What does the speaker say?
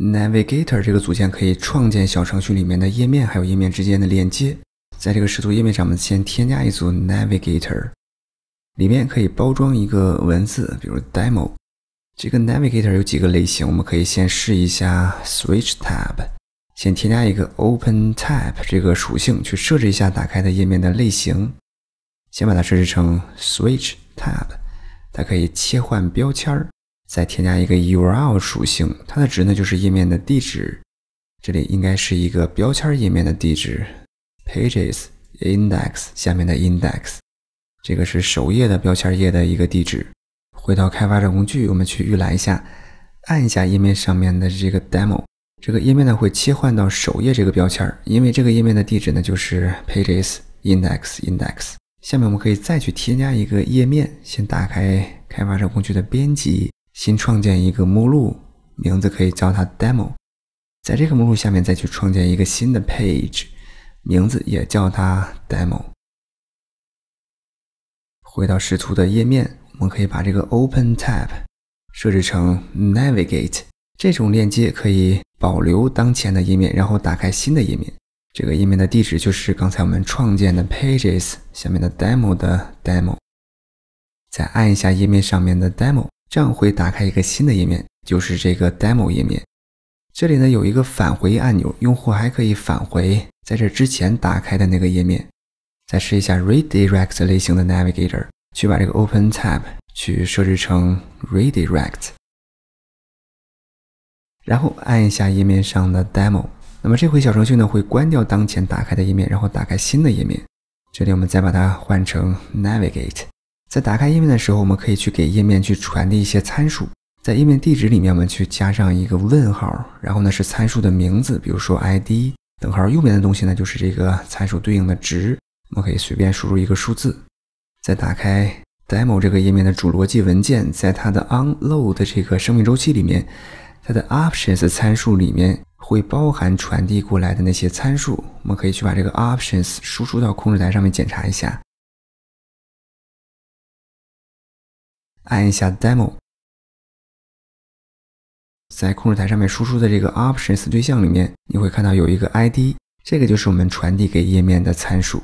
Navigator 这个组件可以创建小程序里面的页面，还有页面之间的链接。在这个视图页面上，我们先添加一组 Navigator，里面可以包装一个文字，比如 Demo。这个 Navigator 有几个类型，我们可以先试一下 Switch Tab。先添加一个 Open Tab 这个属性去设置一下打开的页面的类型，先把它设置成 Switch Tab，它可以切换标签儿。再添加一个 URL 属性，它的值呢就是页面的地址，这里应该是一个标签页面的地址，pages index 下面的 index，这个是首页的标签页的一个地址。回到开发者工具，我们去预览一下，按一下页面上面的这个 demo，这个页面呢会切换到首页这个标签，因为这个页面的地址呢就是 pages index index。下面我们可以再去添加一个页面，先打开开发者工具的编辑。新创建一个目录，名字可以叫它 demo，在这个目录下面再去创建一个新的 page，名字也叫它 demo。回到视图的页面，我们可以把这个 open tab 设置成 navigate，这种链接可以保留当前的页面，然后打开新的页面。这个页面的地址就是刚才我们创建的 pages 下面的 demo 的 demo。再按一下页面上面的 demo。这样会打开一个新的页面，就是这个 demo 页面。这里呢有一个返回按钮，用户还可以返回在这之前打开的那个页面。再试一下 redirect 类型的 navigator，去把这个 open tab 去设置成 redirect，然后按一下页面上的 demo。那么这回小程序呢会关掉当前打开的页面，然后打开新的页面。这里我们再把它换成 navigate。在打开页面的时候，我们可以去给页面去传递一些参数。在页面地址里面，我们去加上一个问号，然后呢是参数的名字，比如说 id，等号右边的东西呢就是这个参数对应的值。我们可以随便输入一个数字。在打开 demo 这个页面的主逻辑文件，在它的 unload 这个生命周期里面，它的 options 参数里面会包含传递过来的那些参数。我们可以去把这个 options 输出到控制台上面检查一下。按一下 demo，在控制台上面输出的这个 options 对象里面，你会看到有一个 id，这个就是我们传递给页面的参数。